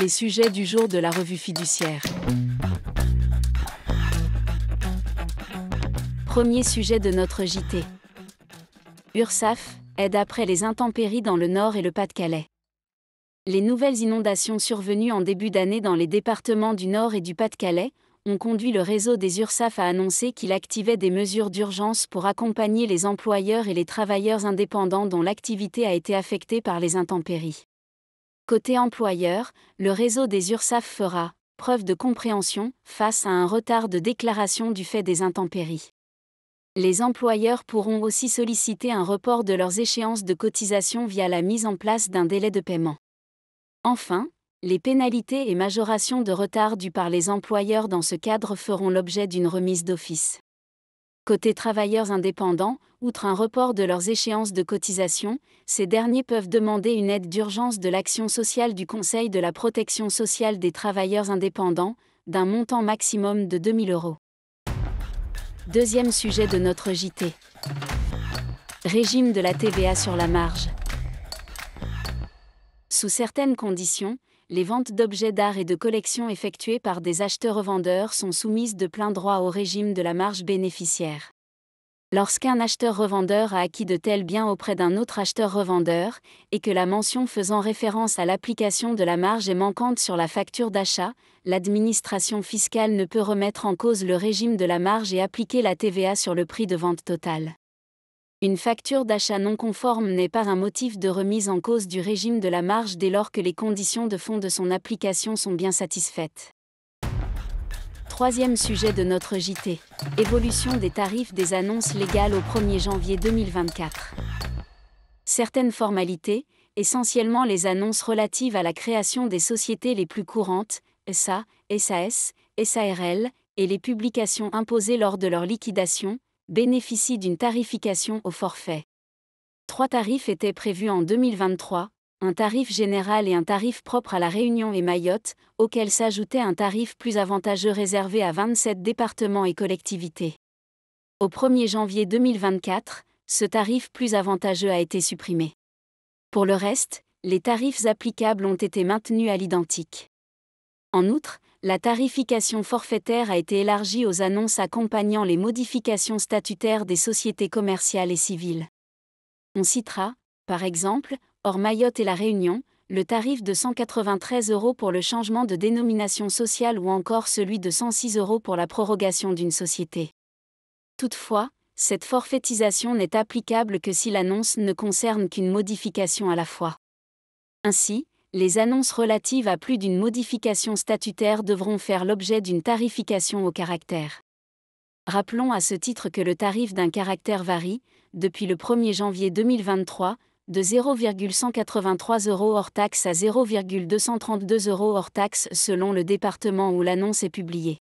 Les sujets du jour de la revue fiduciaire. Premier sujet de notre JT. URSAF, aide après les intempéries dans le Nord et le Pas-de-Calais. Les nouvelles inondations survenues en début d'année dans les départements du Nord et du Pas-de-Calais ont conduit le réseau des URSAF à annoncer qu'il activait des mesures d'urgence pour accompagner les employeurs et les travailleurs indépendants dont l'activité a été affectée par les intempéries. Côté employeur, le réseau des URSAF fera preuve de compréhension face à un retard de déclaration du fait des intempéries. Les employeurs pourront aussi solliciter un report de leurs échéances de cotisation via la mise en place d'un délai de paiement. Enfin, les pénalités et majorations de retard dues par les employeurs dans ce cadre feront l'objet d'une remise d'office. Côté travailleurs indépendants, outre un report de leurs échéances de cotisation, ces derniers peuvent demander une aide d'urgence de l'action sociale du Conseil de la protection sociale des travailleurs indépendants, d'un montant maximum de 2000 euros. Deuxième sujet de notre JT. Régime de la TVA sur la marge. Sous certaines conditions, les ventes d'objets d'art et de collection effectuées par des acheteurs-revendeurs sont soumises de plein droit au régime de la marge bénéficiaire. Lorsqu'un acheteur-revendeur a acquis de tels biens auprès d'un autre acheteur-revendeur, et que la mention faisant référence à l'application de la marge est manquante sur la facture d'achat, l'administration fiscale ne peut remettre en cause le régime de la marge et appliquer la TVA sur le prix de vente total. Une facture d'achat non conforme n'est pas un motif de remise en cause du régime de la marge dès lors que les conditions de fond de son application sont bien satisfaites. Troisième sujet de notre JT. Évolution des tarifs des annonces légales au 1er janvier 2024. Certaines formalités, essentiellement les annonces relatives à la création des sociétés les plus courantes, SA, SAS, SARL, et les publications imposées lors de leur liquidation, bénéficie d'une tarification au forfait. Trois tarifs étaient prévus en 2023, un tarif général et un tarif propre à La Réunion et Mayotte, auquel s'ajoutait un tarif plus avantageux réservé à 27 départements et collectivités. Au 1er janvier 2024, ce tarif plus avantageux a été supprimé. Pour le reste, les tarifs applicables ont été maintenus à l'identique. En outre, la tarification forfaitaire a été élargie aux annonces accompagnant les modifications statutaires des sociétés commerciales et civiles. On citera, par exemple, hors Mayotte et La Réunion, le tarif de 193 euros pour le changement de dénomination sociale ou encore celui de 106 euros pour la prorogation d'une société. Toutefois, cette forfaitisation n'est applicable que si l'annonce ne concerne qu'une modification à la fois. Ainsi, les annonces relatives à plus d'une modification statutaire devront faire l'objet d'une tarification au caractère. Rappelons à ce titre que le tarif d'un caractère varie, depuis le 1er janvier 2023, de 0,183 euros hors taxe à 0,232 euros hors taxe selon le département où l'annonce est publiée.